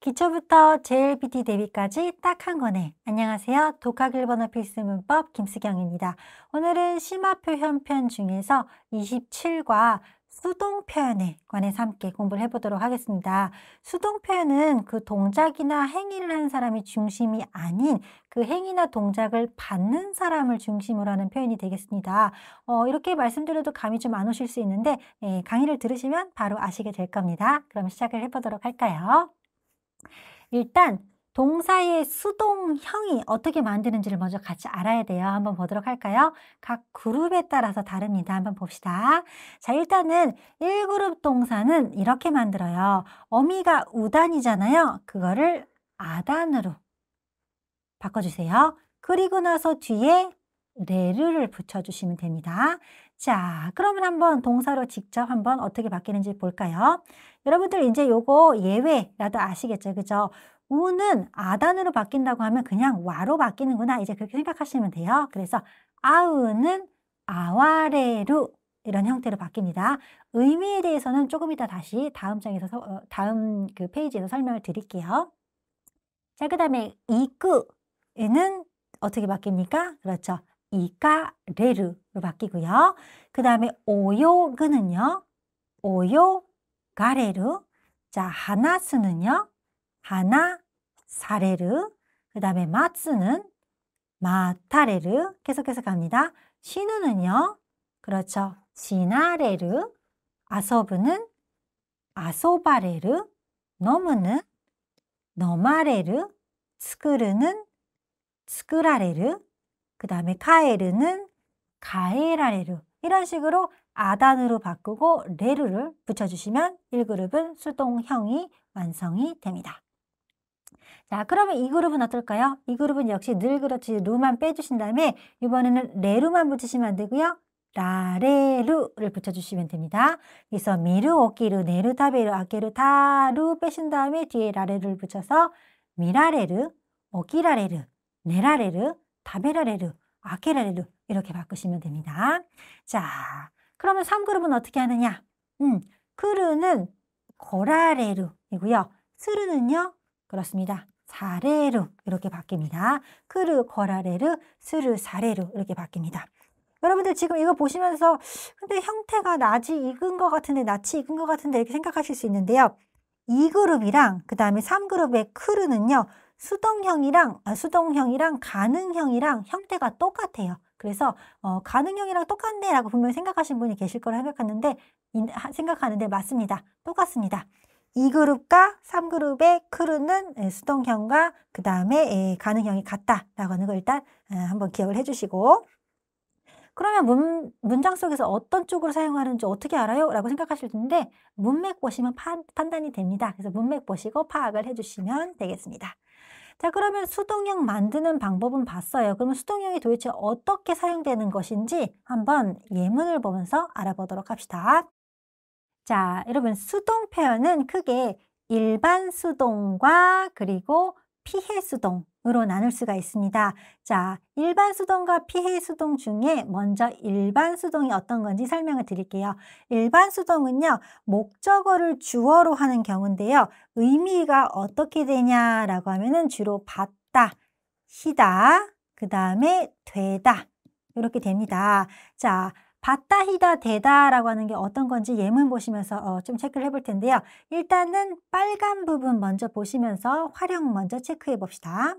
기초부터 JLPT 대비까지 딱 한 권에 안녕하세요. 독학 일본어 필수 문법 김수경입니다. 오늘은 심화 표현 편 중에서 27과 수동 표현에 관해서 함께 공부를 해보도록 하겠습니다. 수동 표현은 그 동작이나 행위를 하는 사람이 중심이 아닌 그 행위나 동작을 받는 사람을 중심으로 하는 표현이 되겠습니다. 어, 이렇게 말씀드려도 감이 좀 안 오실 수 있는데 예, 강의를 들으시면 바로 아시게 될 겁니다. 그럼 시작을 해보도록 할까요? 일단 동사의 수동형이 어떻게 만드는지를 먼저 같이 알아야 돼요. 한번 보도록 할까요? 각 그룹에 따라서 다릅니다. 한번 봅시다. 자, 일단은 1그룹 동사는 이렇게 만들어요. 어미가 우단이잖아요. 그거를 아단으로 바꿔주세요. 그리고 나서 뒤에 레르를 붙여주시면 됩니다. 자, 그러면 한번 동사로 직접 한번 어떻게 바뀌는지 볼까요? 여러분들 이제 요거 예외라도 아시겠죠? 그죠? 우는 아단으로 바뀐다고 하면 그냥 와로 바뀌는구나 이제 그렇게 생각하시면 돼요. 그래서 아우는 아와레루 이런 형태로 바뀝니다. 의미에 대해서는 조금 이따 다시 다음 장에서 어, 다음 그 페이지에서 설명을 드릴게요. 자, 그다음에 이끄는 에 어떻게 바뀝니까? 그렇죠. 이가레르로 바뀌고요. 그다음에 오요그는요. 오요가레루. 자, 하나스는요. 하나 사레르 그 다음에 마츠는 마타레르 계속해서 갑니다. 신우는요 그렇죠. 지나레르 아서브는 아소바레르 노무는노마레르 스크르는 스크라레르 그 다음에 카에르는 가에라레르 이런 식으로 아단으로 바꾸고 레르를 붙여주시면 1그룹은 수동형이 완성이 됩니다. 자, 그러면 이 그룹은 어떨까요? 이 그룹은 역시 늘 그렇지 루만 빼주신 다음에 이번에는 레루만 붙이시면 되고요. 라레루를 붙여주시면 됩니다. 그래서 미루, 오키루, 네루, 타베루, 아케루, 타루 빼신 다음에 뒤에 라레루를 붙여서 미라레르, 오키라레르, 네라레르, 타베라레르, 아케라레르 이렇게 바꾸시면 됩니다. 자, 그러면 3그룹은 어떻게 하느냐? 음, 크루는 고라레루이고요. 스루는요, 그렇습니다. 사레르 이렇게 바뀝니다. 크르 거라레르 스르 사레르 이렇게 바뀝니다. 여러분들 지금 이거 보시면서 근데 형태가 낮이 익은 것 같은데 낯이 익은 것 같은데 이렇게 생각하실 수 있는데요. 2그룹이랑 그 다음에 3그룹의 크르는요 수동형이랑 아, 수동형이랑 가능형이랑 형태가 똑같아요. 그래서 어, 가능형이랑 똑같네라고 분명히 생각하신 분이 계실 거라 생각하는데 생각하는데 맞습니다. 똑같습니다. 2그룹과 3그룹의 크루는 예, 수동형과 그 다음에 예, 가능형이 같다라고 하는 걸 일단 예, 한번 기억을 해주시고 그러면 문, 문장 속에서 어떤 쪽으로 사용하는지 어떻게 알아요? 라고 생각하실 텐데 문맥 보시면 파, 판단이 됩니다. 그래서 문맥 보시고 파악을 해주시면 되겠습니다. 자 그러면 수동형 만드는 방법은 봤어요. 그러면 수동형이 도대체 어떻게 사용되는 것인지 한번 예문을 보면서 알아보도록 합시다. 자, 여러분 수동 표현은 크게 일반 수동과 그리고 피해 수동으로 나눌 수가 있습니다. 자, 일반 수동과 피해 수동 중에 먼저 일반 수동이 어떤 건지 설명을 드릴게요. 일반 수동은요, 목적어를 주어로 하는 경우인데요. 의미가 어떻게 되냐라고 하면은 주로 봤다, 시다, 그 다음에 되다, 이렇게 됩니다. 자, 바다히다 되다라고 하는 게 어떤 건지 예문 보시면서 어, 좀 체크를 해볼 텐데요. 일단은 빨간 부분 먼저 보시면서 활용 먼저 체크해 봅시다.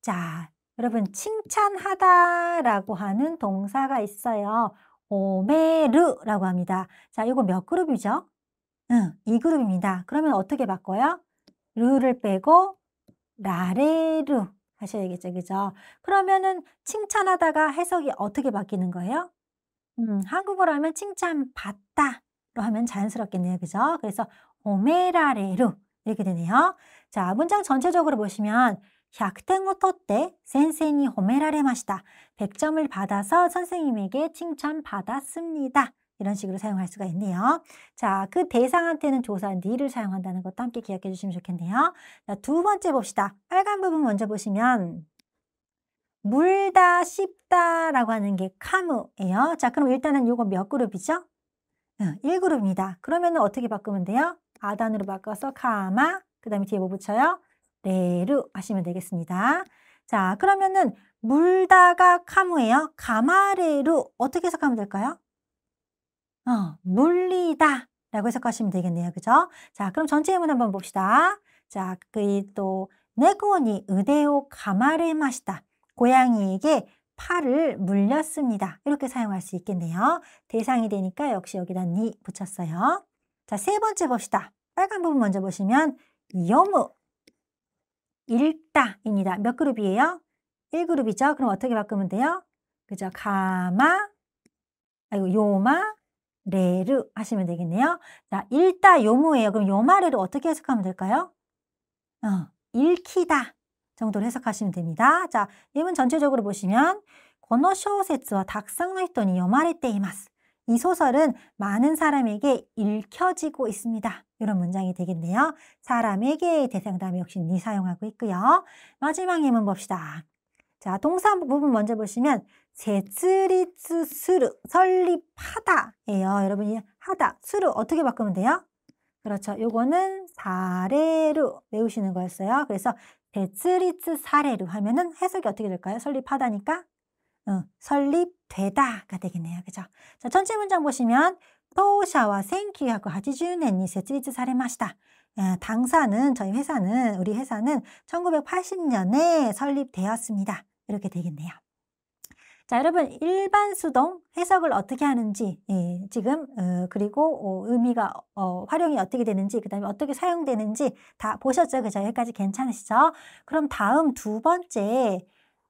자, 여러분 칭찬하다라고 하는 동사가 있어요. 오메르라고 합니다. 자, 이거 몇 그룹이죠? 응, 이 그룹입니다. 그러면 어떻게 바꿔요? 르를 빼고 라레르 하셔야겠죠, 그죠? 그러면은 칭찬하다가 해석이 어떻게 바뀌는 거예요? 음, 한국어로 하면 칭찬받다로 하면 자연스럽겠네요. 그죠? 그래서 오메라레루 이렇게 되네요. 자, 문장 전체적으로 보시면 100점 토때 센세이 호메라레 마시다. 100점을 받아서 선생님에게 칭찬받았습니다. 이런 식으로 사용할 수가 있네요. 자, 그 대상한테는 조사 니를 사용한다는 것도 함께 기억해 주시면 좋겠네요. 자, 두 번째 봅시다. 빨간 부분 먼저 보시면 물다, 씹다라고 하는 게 카무예요. 자, 그럼 일단은 요거 몇 그룹이죠? 1그룹입니다. 그러면 어떻게 바꾸면 돼요? 아단으로 바꿔서 카마, 그 다음에 뒤에 뭐 붙여요? 레루 하시면 되겠습니다. 자, 그러면은 물다가 카무예요. 가마레루 어떻게 해석하면 될까요? 어, 물리다 라고 해석하시면 되겠네요. 그죠? 자, 그럼 전체 예문 한번 봅시다. 자, 그또 네고니 의대오 가마를 마시다. 고양이에게 팔을 물렸습니다. 이렇게 사용할 수 있겠네요. 대상이 되니까 역시 여기다 니 붙였어요. 자, 세 번째 봅시다. 빨간 부분 먼저 보시면 여무, 읽다입니다. 몇 그룹이에요? 1그룹이죠. 그럼 어떻게 바꾸면 돼요? 그죠? 가마, 아이고 요마, 레르 하시면 되겠네요. 자, 읽다 요무예요. 그럼 요마레르 어떻게 해석하면 될까요? 어, 읽히다. 정도로 해석하시면 됩니다. 자, 예문 전체적으로 보시면 권어쇼세츠와 닥상노이토니 요마레테이마스이 소설은 많은 사람에게 읽혀지고 있습니다. 이런 문장이 되겠네요. 사람에게의 대상담이 역시 니 사용하고 있고요. 마지막 예문 봅시다. 자, 동사 부분 먼저 보시면 제츠리츠스르 설립하다예요. 여러분이 하다 스르 어떻게 바꾸면 돼요? 그렇죠. 요거는 사례로 외우시는 거였어요. 그래서 대츠리츠 사례로 하면은 해석이 어떻게 될까요? 설립하다니까 어, 설립되다가 되겠네요. 그죠? 자, 전체 문장 보시면 또샤와 생키하고 하지주넨이 세츠리츠 사례마시다. 예, 당사는 저희 회사는 우리 회사는 1980년에 설립되었습니다. 이렇게 되겠네요. 자, 여러분 일반 수동 해석을 어떻게 하는지 예, 지금 어, 그리고 어, 의미가 어, 활용이 어떻게 되는지 그다음에 어떻게 사용되는지 다 보셨죠? 그죠? 여기까지 괜찮으시죠? 그럼 다음 두 번째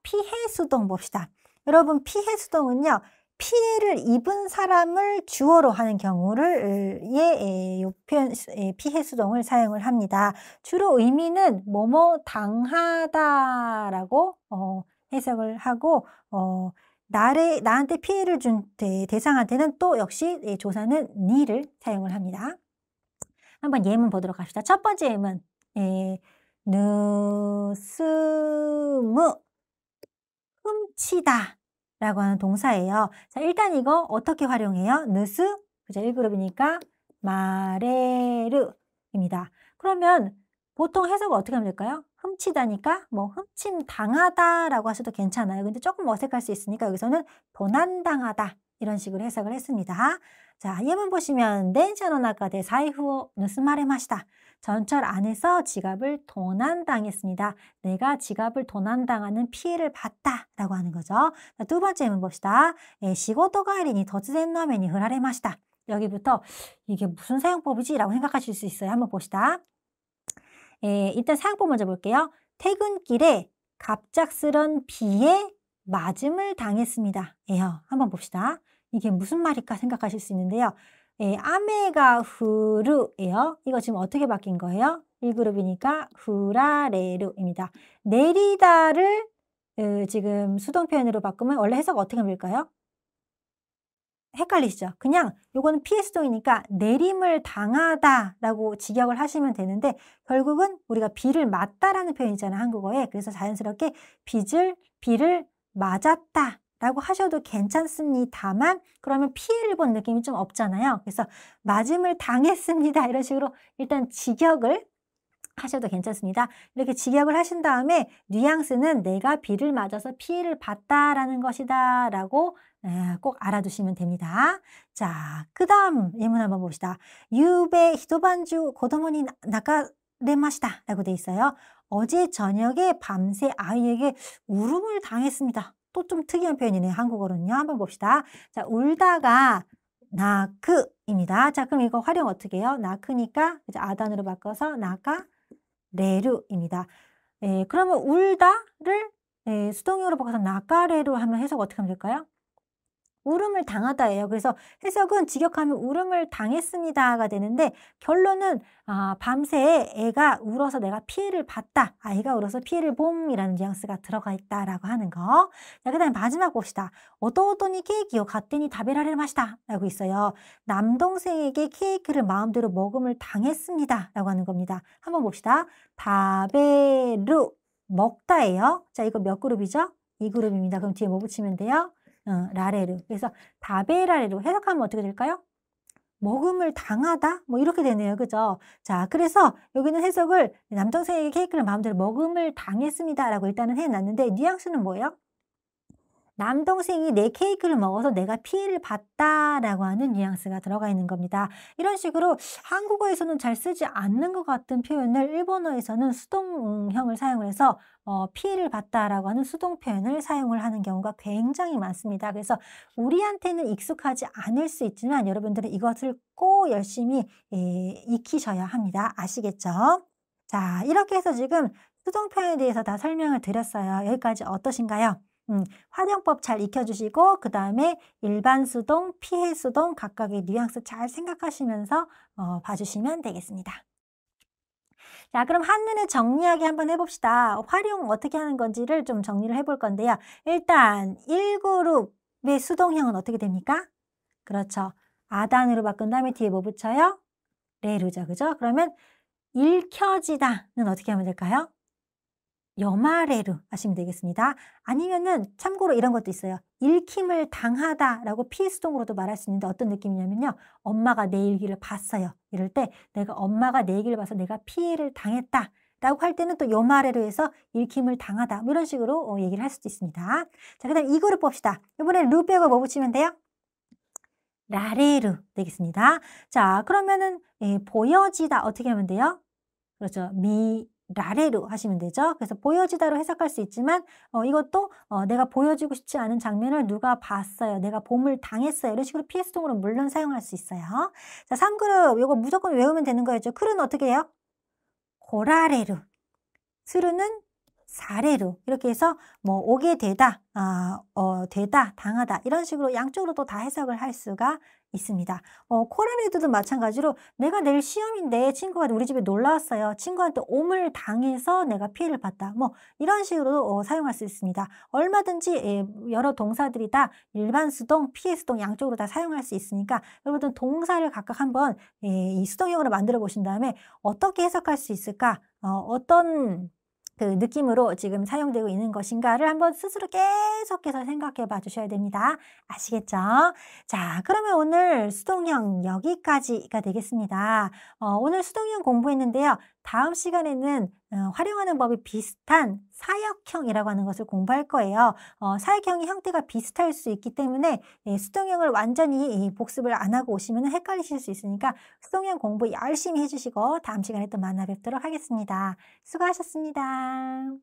피해 수동 봅시다. 여러분 피해 수동은요. 피해를 입은 사람을 주어로 하는 경우를 예, 예, 요 표현 예, 피해 수동을 사용을 합니다. 주로 의미는 뭐뭐 당하다라고 어, 해석을 하고 어, 나를, 나한테 피해를 준 대, 대상한테는 또 역시 조사는 니를 사용을 합니다. 한번 예문 보도록 합시다. 첫 번째 예문. 예, 느스무 훔치다 라고 하는 동사예요. 자, 일단 이거 어떻게 활용해요? 느스 그죠? 1그룹이니까 마레르입니다. 그러면 보통 해석을 어떻게 하면 될까요? 훔치다니까 뭐 훔침 당하다라고 하셔도 괜찮아요. 근데 조금 어색할 수 있으니까 여기서는 도난당하다 이런 식으로 해석을 했습니다. 자, 예문 보시면 덴샤노나가 대 사이후오 누스마레마시다. 전철 안에서 지갑을 도난당했습니다. 내가 지갑을 도난당하는 피해를 봤다라고 하는 거죠. 자, 두 번째 예문 봅시다. 예, 시고토가리니 도츠덴노멘이 흐라레마시다. 여기부터 이게 무슨 사용법이지라고 생각하실 수 있어요. 한번 봅시다. 예, 일단 사용법 먼저 볼게요. 퇴근길에 갑작스런 비에 맞음을 당했습니다. 예요. 한번 봅시다. 이게 무슨 말일까 생각하실 수 있는데요. 예, 아메가 후루에요 이거 지금 어떻게 바뀐 거예요? 1그룹이니까 후라레루입니다 내리다를 으, 어, 지금 수동 표현으로 바꾸면 원래 해석 어떻게 밀까요? 헷갈리시죠? 그냥 요거는 피해수동이니까 내림을 당하다라고 직역을 하시면 되는데 결국은 우리가 비를 맞다라는 표현이잖아요. 한국어에. 그래서 자연스럽게 빚을 비를 맞았다 라고 하셔도 괜찮습니다만 그러면 피해를 본 느낌이 좀 없잖아요. 그래서 맞음을 당했습니다. 이런 식으로 일단 직역을 하셔도 괜찮습니다. 이렇게 직역을 하신 다음에 뉘앙스는 내가 비를 맞아서 피해를 봤다라는 것이다 라고 네, 꼭 알아두시면 됩니다. 자, 그 다음 예문 한번 봅시다. 유배 히도반주 고도모니 나가레마시다 라고 돼 있어요. 어제 저녁에 밤새 아이에게 울음을 당했습니다. 또 좀 특이한 표현이네요. 한국어로는요. 한번 봅시다. 자, 울다가 나크입니다. 자, 그럼 이거 활용 어떻게 해요? 나크니까 아단으로 바꿔서 나가 레루입니다. 예, 그러면 울다를 예, 수동형으로 바꿔서 나가레로 하면 해석 어떻게 하면 될까요? 울음을 당하다예요. 그래서 해석은 직역하면 울음을 당했습니다가 되는데 결론은 아, 밤새 애가 울어서 내가 피해를 봤다. 아이가 울어서 피해를 봄이라는 뉘앙스가 들어가 있다라고 하는 거. 자, 그 다음에 마지막 봅시다. 어떠어떠니 케이크요. 갔더니 다베라를 마시다. 라고 있어요. 남동생에게 케이크를 마음대로 먹음을 당했습니다. 라고 하는 겁니다. 한번 봅시다. 다베르 먹다예요. 자, 이거 몇 그룹이죠? 이그룹입니다 그럼 뒤에 뭐 붙이면 돼요? 어, 라레르. 그래서 다베라레로 해석하면 어떻게 될까요? 먹음을 당하다? 뭐 이렇게 되네요. 그죠? 자, 그래서 여기는 해석을 남동생에게 케이크를 마음대로 먹음을 당했습니다라고 일단은 해놨는데 뉘앙스는 뭐예요? 남동생이 내 케이크를 먹어서 내가 피해를 봤다라고 하는 뉘앙스가 들어가 있는 겁니다. 이런 식으로 한국어에서는 잘 쓰지 않는 것 같은 표현을 일본어에서는 수동형을 사용을 해서 어, 피해를 봤다라고 하는 수동 표현을 사용을 하는 경우가 굉장히 많습니다. 그래서 우리한테는 익숙하지 않을 수 있지만 여러분들은 이것을 꼭 열심히 예, 익히셔야 합니다. 아시겠죠? 자, 이렇게 해서 지금 수동 표현에 대해서 다 설명을 드렸어요. 여기까지 어떠신가요? 음, 활용법 잘 익혀주시고 그 다음에 일반 수동, 피해 수동 각각의 뉘앙스 잘 생각하시면서 어, 봐주시면 되겠습니다. 자, 그럼 한눈에 정리하게 한번 해봅시다. 활용 어떻게 하는 건지를 좀 정리를 해볼 건데요. 일단 1그룹의 수동형은 어떻게 됩니까? 그렇죠. 아단으로 바꾼 다음에 뒤에 뭐 붙여요? 레루죠. 그죠? 그러면 읽혀지다는 어떻게 하면 될까요? 여마레르 하시면 되겠습니다. 아니면은 참고로 이런 것도 있어요. 읽힘을 당하다라고 피해수동으로도 말할 수 있는데 어떤 느낌이냐면요. 엄마가 내 일기를 봤어요. 이럴 때 내가 엄마가 내 일기를 봐서 내가 피해를 당했다. 라고 할 때는 또 여마레로 해서 읽힘을 당하다 뭐 이런 식으로 어, 얘기를 할 수도 있습니다. 자, 그 다음 이거를 봅시다. 이번에 루 빼고 뭐 붙이면 돼요? 라레르 되겠습니다. 자, 그러면은 예, 보여지다 어떻게 하면 돼요? 그렇죠. 미 라레로 하시면 되죠. 그래서 보여지다로 해석할 수 있지만 어, 이것도 어, 내가 보여주고 싶지 않은 장면을 누가 봤어요. 내가 봄을 당했어요. 이런 식으로 p s 수동으로 물론 사용할 수 있어요. 자, 3그룹 이거 무조건 외우면 되는 거였죠. 크는 어떻게 해요? 고라레루. 트루는 사례로 이렇게 해서 뭐 오게 되다, 아, 어, 되다, 당하다 이런 식으로 양쪽으로도 다 해석을 할 수가 있습니다. 어, 코란에도 마찬가지로 내가 내일 시험인데 친구가 우리 집에 놀러 왔어요. 친구한테 오물 당해서 내가 피해를 봤다. 뭐 이런 식으로 어, 사용할 수 있습니다. 얼마든지 예, 여러 동사들이 다 일반 수동, 피해 수동 양쪽으로 다 사용할 수 있으니까 여러분들 동사를 각각 한번 예, 이 수동형으로 만들어 보신 다음에 어떻게 해석할 수 있을까? 어, 어떤 그 느낌으로 지금 사용되고 있는 것인가를 한번 스스로 계속해서 생각해 봐 주셔야 됩니다. 아시겠죠? 자, 그러면 오늘 수동형 여기까지가 되겠습니다. 어, 오늘 수동형 공부했는데요. 다음 시간에는 어, 활용하는 법이 비슷한 사역형이라고 하는 것을 공부할 거예요. 어, 사역형의 형태가 비슷할 수 있기 때문에 예, 수동형을 완전히 복습을 안 하고 오시면 헷갈리실 수 있으니까 수동형 공부 열심히 해주시고 다음 시간에 또 만나 뵙도록 하겠습니다. 수고하셨습니다.